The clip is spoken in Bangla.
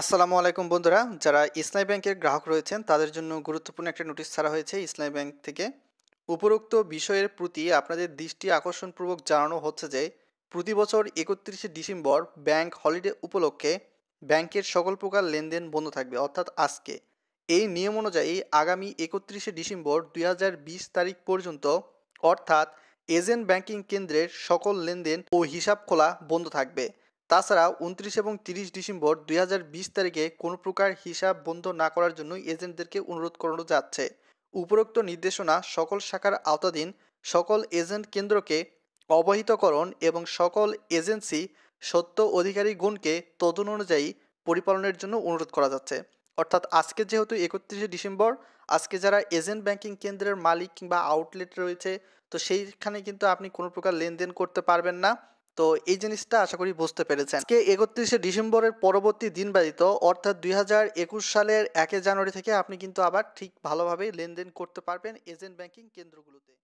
আসসালামু আলাইকুম বন্ধুরা যারা ইসলামী ব্যাংকের গ্রাহক রয়েছেন তাদের জন্য গুরুত্বপূর্ণ একটা নোটিশ ছাড়া হয়েছে ইসলামী ব্যাংক থেকে উপরোক্ত বিষয়ের প্রতি আপনাদের দৃষ্টি আকর্ষণপূর্বক জানানো হচ্ছে যে প্রতি বছর একত্রিশে ডিসেম্বর ব্যাংক হলিডে উপলক্ষে ব্যাংকের সকল প্রকার লেনদেন বন্ধ থাকবে অর্থাৎ আজকে এই নিয়ম অনুযায়ী আগামী একত্রিশে ডিসেম্বর দুই তারিখ পর্যন্ত অর্থাৎ এজেন্ট ব্যাংকিং কেন্দ্রের সকল লেনদেন ও হিসাব খোলা বন্ধ থাকবে তাছাড়া উনত্রিশ এবং তিরিশ ডিসেম্বর দুই তারিখে কোনো প্রকার হিসাব বন্ধ না করার জন্য এজেন্টদেরকে অনুরোধ করানো যাচ্ছে উপরোক্ত নির্দেশনা সকল শাখার আওতাধীন সকল এজেন্ট কেন্দ্রকে অবহিতকরণ এবং সকল এজেন্সি সত্য অধিকারী গুণকে তদন অনুযায়ী পরিপালনের জন্য অনুরোধ করা যাচ্ছে অর্থাৎ আজকে যেহেতু একত্রিশে ডিসেম্বর আজকে যারা এজেন্ট ব্যাংকিং কেন্দ্রের মালিক কিংবা আউটলেট রয়েছে তো সেইখানে কিন্তু আপনি কোনো প্রকার লেনদেন করতে পারবেন না তো এই জিনিসটা আশা করি বুঝতে পেরেছেন আজকে একত্রিশে ডিসেম্বরের পরবর্তী দিন ব্যতীত অর্থাৎ দুই সালের একে জানুয়ারি থেকে আপনি কিন্তু আবার ঠিক ভালোভাবে লেনদেন করতে পারবেন এজেন্ট ব্যাংকিং কেন্দ্রগুলোতে